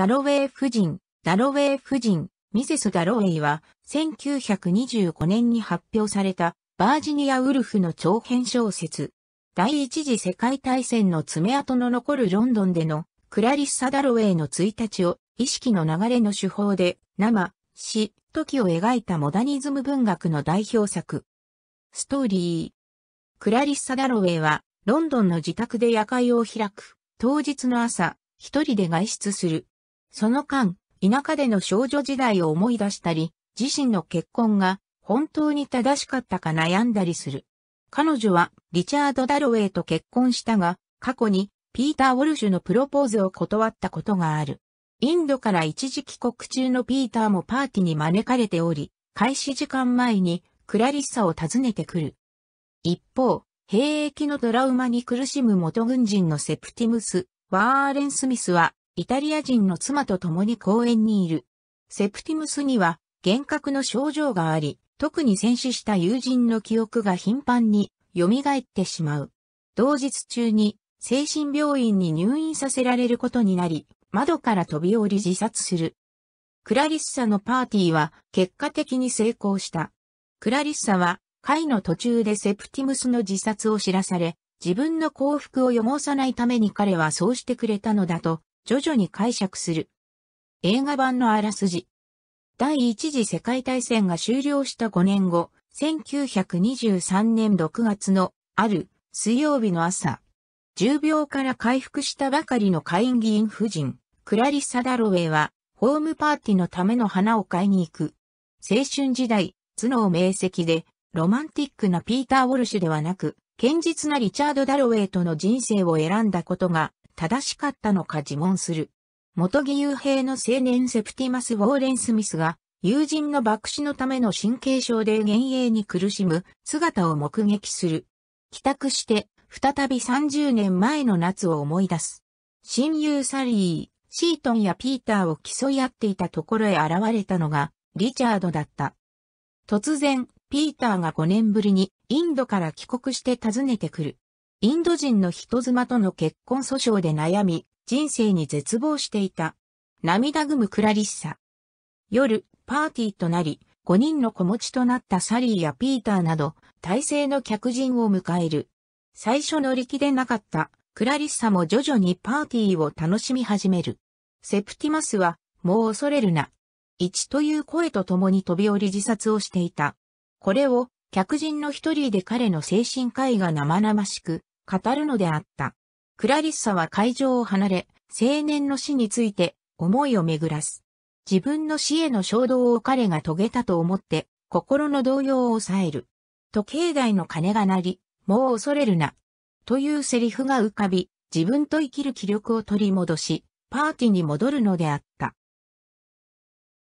ダロウェイ夫人、ダロウェイ夫人、ミセス・ダロウェイは、1925年に発表された、バージニア・ウルフの長編小説。第一次世界大戦の爪痕の残るロンドンでの、クラリッサ・ダロウェイの1日を、意識の流れの手法で、生、死、時を描いたモダニズム文学の代表作。ストーリー。クラリッサ・ダロウェイは、ロンドンの自宅で夜会を開く。当日の朝、一人で外出する。その間、田舎での少女時代を思い出したり、自身の結婚が本当に正しかったか悩んだりする。彼女はリチャード・ダロウェイと結婚したが、過去にピーター・ウォルシュのプロポーズを断ったことがある。インドから一時帰国中のピーターもパーティーに招かれており、開始時間前にクラリッサを訪ねてくる。一方、兵役のトラウマに苦しむ元軍人のセプティムス、ワーレン・スミスはイタリア人の妻と共に公園にいる。セプティムスには幻覚の症状があり、特に戦死した友人の記憶が頻繁に蘇ってしまう。同日中に精神病院に入院させられることになり、窓から飛び降り自殺する。クラリッサのパーティーは結果的に成功した。クラリッサは会の途中でセプティムスの自殺を知らされ、自分の幸福を汚さないために彼はそうしてくれたのだと徐々に解釈する。映画版のあらすじ。第一次世界大戦が終了した5年後、1923年6月のある水曜日の朝、重病から回復したばかりの会員議員夫人、クラリッサ・ダロウェイは、ホームパーティーのための花を買いに行く。青春時代、頭脳明晰で、ロマンティックなピーター・ウォルシュではなく、堅実なリチャード・ダロウェイとの人生を選んだことが、正しかったのか自問する。元義勇兵の青年セプティマス・ウォーレン・スミスが、友人の爆死のための神経症で幻影に苦しむ姿を目撃する。帰宅して、再び30年前の夏を思い出す。親友サリー、シートンやピーターを競い合っていたところへ現れたのが、リチャードだった。突然、ピーターが5年ぶりにインドから帰国して訪ねてくる。インド人の人妻との結婚訴訟で悩み、人生に絶望していた。涙ぐむクラリッサ。夜、パーティーとなり、5人の子持ちとなったサリーやピーターなど、大勢の客人を迎える。最初乗り気でなかったクラリッサも徐々にパーティーを楽しみ始める。セプティマスは、もう恐れるな。一という声と共に飛び降り自殺をしていた。これを、客人の一人で彼の精神科医が生々しく、語るのであった。クラリッサは会場を離れ、青年の死について思いを巡らす。自分の死への衝動を彼が遂げたと思って、心の動揺を抑える。時計台の鐘が鳴り、もう恐れるな。というセリフが浮かび、自分と生きる気力を取り戻し、パーティーに戻るのであった。